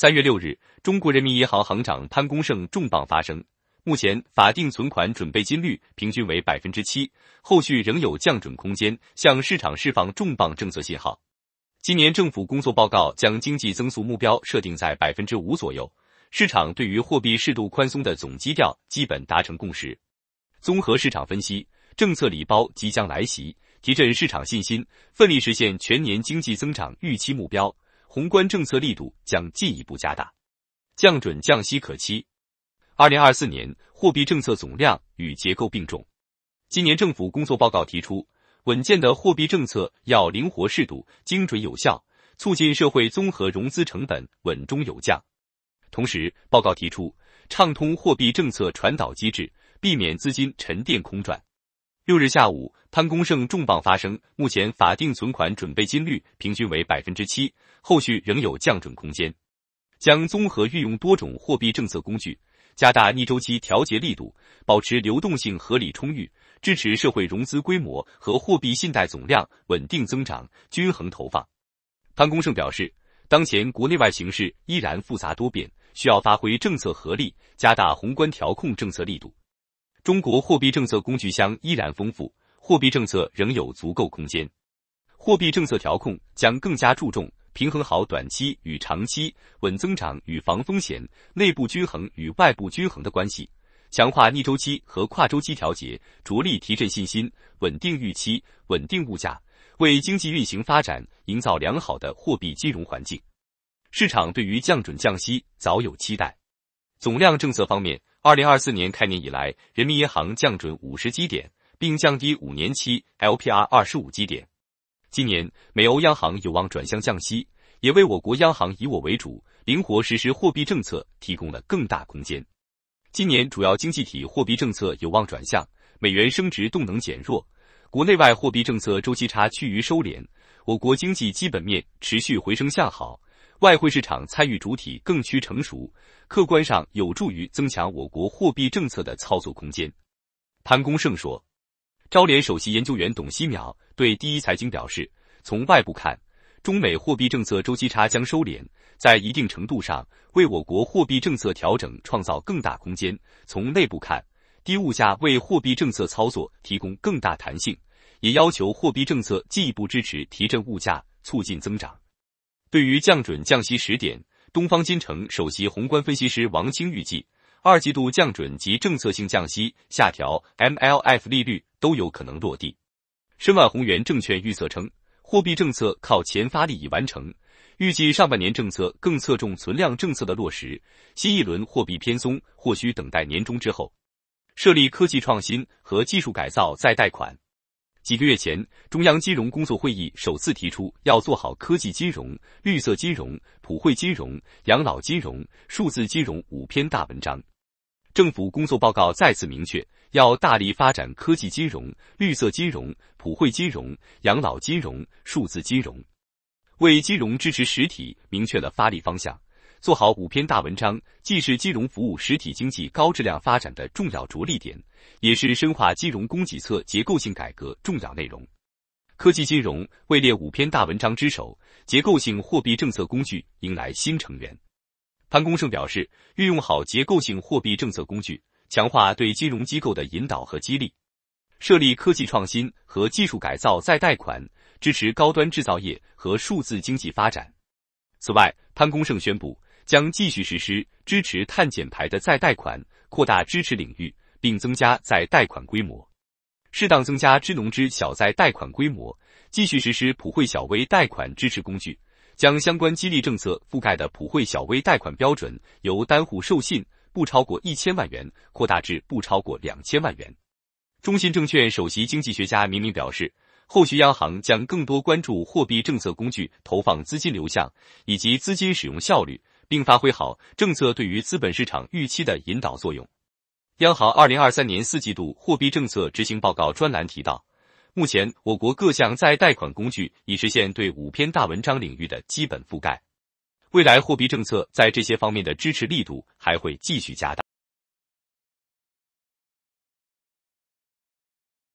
三月六日，中国人民银行行长潘功胜重磅发声。目前法定存款准备金率平均为百分之七，后续仍有降准空间，向市场释放重磅政策信号。今年政府工作报告将经济增速目标设定在百分之五左右，市场对于货币适度宽松的总基调基本达成共识。综合市场分析，政策礼包即将来袭，提振市场信心，奋力实现全年经济增长预期目标。宏观政策力度将进一步加大，降准降息可期。二零二四年货币政策总量与结构并重。今年政府工作报告提出，稳健的货币政策要灵活适度、精准有效，促进社会综合融资成本稳中有降。同时，报告提出畅通货币政策传导机制，避免资金沉淀空转。六日下午，潘功胜重磅发声，目前法定存款准备金率平均为百分之七。后续仍有降准空间，将综合运用多种货币政策工具，加大逆周期调节力度，保持流动性合理充裕，支持社会融资规模和货币信贷总量稳定增长、均衡投放。潘功胜表示，当前国内外形势依然复杂多变，需要发挥政策合力，加大宏观调控政策力度。中国货币政策工具箱依然丰富，货币政策仍有足够空间，货币政策调控将更加注重。平衡好短期与长期、稳增长与防风险、内部均衡与外部均衡的关系，强化逆周期和跨周期调节，着力提振信心、稳定预期、稳定物价，为经济运行发展营造良好的货币金融环境。市场对于降准降息早有期待。总量政策方面，二零二四年开年以来，人民银行降准五十基点，并降低五年期 LPR 二十五基点。今年，美欧央行有望转向降息，也为我国央行以我为主、灵活实施货币政策提供了更大空间。今年主要经济体货币政策有望转向，美元升值动能减弱，国内外货币政策周期差趋于收敛。我国经济基本面持续回升向好，外汇市场参与主体更趋成熟，客观上有助于增强我国货币政策的操作空间。潘功胜说。招联首席研究员董希淼对第一财经表示，从外部看，中美货币政策周期差将收敛，在一定程度上为我国货币政策调整创造更大空间。从内部看，低物价为货币政策操作提供更大弹性，也要求货币政策进一步支持提振物价，促进增长。对于降准降息时点，东方金城首席宏观分析师王青预计。二季度降准及政策性降息、下调 MLF 利率都有可能落地。申万宏源证券预测称，货币政策靠前发力已完成，预计上半年政策更侧重存量政策的落实，新一轮货币偏松或需等待年中之后。设立科技创新和技术改造再贷款。几个月前，中央金融工作会议首次提出要做好科技金融、绿色金融、普惠金融、养老金融、数字金融五篇大文章。政府工作报告再次明确，要大力发展科技金融、绿色金融、普惠金融、养老金融、数字金融，为金融支持实体明确了发力方向。做好五篇大文章，既是金融服务实体经济高质量发展的重要着力点，也是深化金融供给侧结构性改革重要内容。科技金融位列五篇大文章之首，结构性货币政策工具迎来新成员。潘功胜表示，运用好结构性货币政策工具，强化对金融机构的引导和激励，设立科技创新和技术改造再贷款，支持高端制造业和数字经济发展。此外，潘功胜宣布将继续实施支持碳减排的再贷款，扩大支持领域，并增加再贷款规模，适当增加支农支小再贷款规模，继续实施普惠小微贷款支持工具。将相关激励政策覆盖的普惠小微贷款标准由单户授信不超过一千万元扩大至不超过两千万元。中信证券首席经济学家明明表示，后续央行将更多关注货币政策工具投放资金流向以及资金使用效率，并发挥好政策对于资本市场预期的引导作用。央行二零二三年四季度货币政策执行报告专栏提到。目前，我国各项再贷款工具已实现对五篇大文章领域的基本覆盖，未来货币政策在这些方面的支持力度还会继续加大。